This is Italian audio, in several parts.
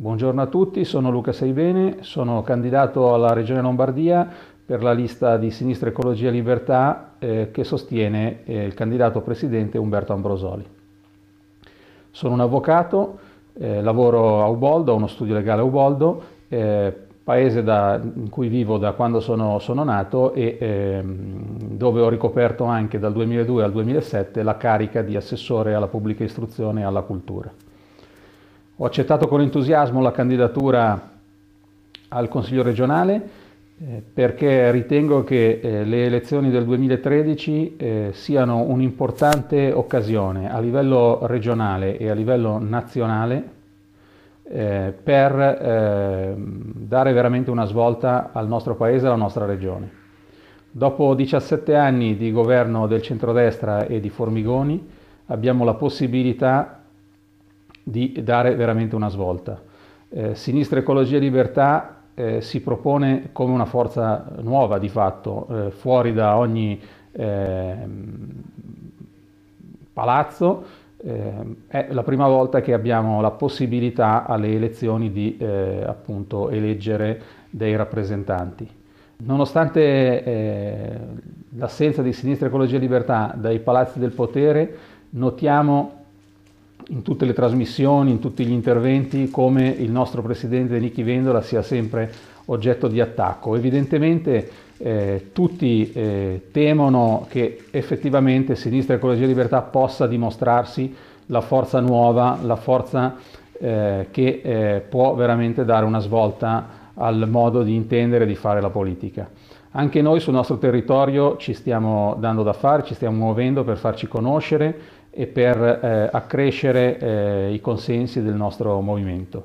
Buongiorno a tutti, sono Luca Seibene, sono candidato alla Regione Lombardia per la lista di Sinistra Ecologia e Libertà eh, che sostiene eh, il candidato presidente Umberto Ambrosoli. Sono un avvocato, eh, lavoro a Uboldo, ho uno studio legale a Uboldo, eh, paese da, in cui vivo da quando sono, sono nato e ehm, dove ho ricoperto anche dal 2002 al 2007 la carica di assessore alla pubblica istruzione e alla cultura. Ho accettato con entusiasmo la candidatura al Consiglio regionale eh, perché ritengo che eh, le elezioni del 2013 eh, siano un'importante occasione a livello regionale e a livello nazionale per ehm, dare veramente una svolta al nostro paese e alla nostra regione. Dopo 17 anni di governo del centrodestra e di Formigoni abbiamo la possibilità di dare veramente una svolta. Eh, Sinistra Ecologia e Libertà eh, si propone come una forza nuova di fatto, eh, fuori da ogni ehm, palazzo. Eh, è la prima volta che abbiamo la possibilità alle elezioni di eh, appunto, eleggere dei rappresentanti. Nonostante eh, l'assenza di Sinistra Ecologia e Libertà dai palazzi del potere, notiamo in tutte le trasmissioni, in tutti gli interventi, come il nostro presidente Nichi Vendola sia sempre oggetto di attacco. Evidentemente eh, tutti eh, temono che effettivamente Sinistra Ecologia e Libertà possa dimostrarsi la forza nuova, la forza eh, che eh, può veramente dare una svolta al modo di intendere e di fare la politica. Anche noi sul nostro territorio ci stiamo dando da fare, ci stiamo muovendo per farci conoscere e per eh, accrescere eh, i consensi del nostro movimento.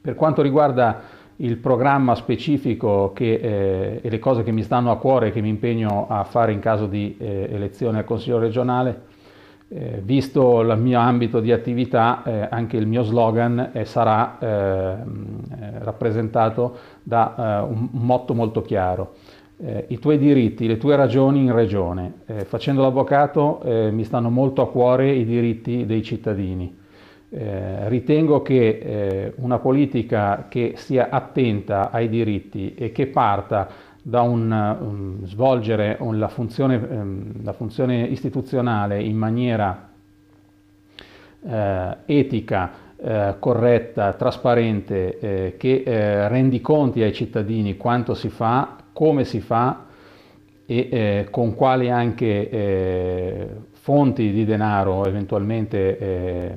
Per quanto riguarda il programma specifico che, eh, e le cose che mi stanno a cuore e che mi impegno a fare in caso di eh, elezione al Consiglio regionale, eh, visto il mio ambito di attività, eh, anche il mio slogan sarà rappresentato da un motto molto chiaro eh, i tuoi diritti, le tue ragioni in regione. Eh, facendo l'avvocato eh, mi stanno molto a cuore i diritti dei cittadini. Eh, ritengo che eh, una politica che sia attenta ai diritti e che parta da un, eh, un svolgere un, la, funzione, ehm, la funzione istituzionale in maniera etica, eh, corretta, trasparente, eh, che eh, rendi conti ai cittadini quanto si fa, come si fa e eh, con quali anche eh, fonti di denaro eventualmente eh,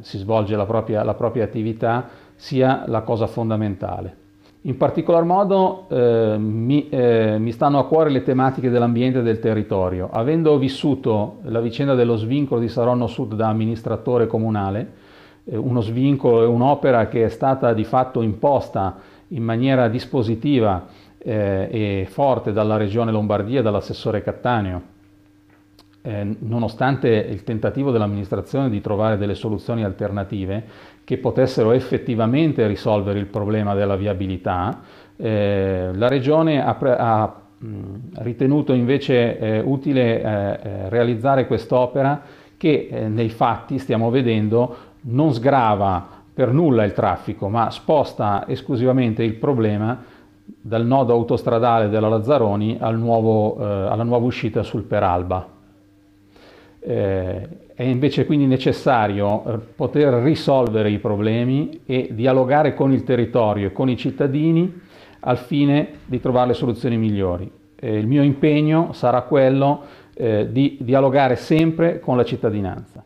si svolge la propria, la propria, attività sia la cosa fondamentale. In particolar modo eh, mi, eh, mi stanno a cuore le tematiche dell'ambiente e del territorio. Avendo vissuto la vicenda dello svincolo di Saronno Sud da amministratore comunale, eh, uno svincolo e un'opera che è stata di fatto imposta in maniera dispositiva eh, e forte dalla regione Lombardia, dall'assessore Cattaneo. Eh, nonostante il tentativo dell'amministrazione di trovare delle soluzioni alternative che potessero effettivamente risolvere il problema della viabilità, eh, la regione ha, pre- ha mh, ritenuto invece eh, utile eh, eh, realizzare quest'opera che eh, nei fatti stiamo vedendo non sgrava per nulla il traffico, ma sposta esclusivamente il problema dal nodo autostradale della Lazzaroni al nuovo, eh, alla nuova uscita sul Peralba. Eh, è invece quindi necessario eh, poter risolvere i problemi e dialogare con il territorio e con i cittadini al fine di trovare le soluzioni migliori. Eh, il mio impegno sarà quello eh, di dialogare sempre con la cittadinanza.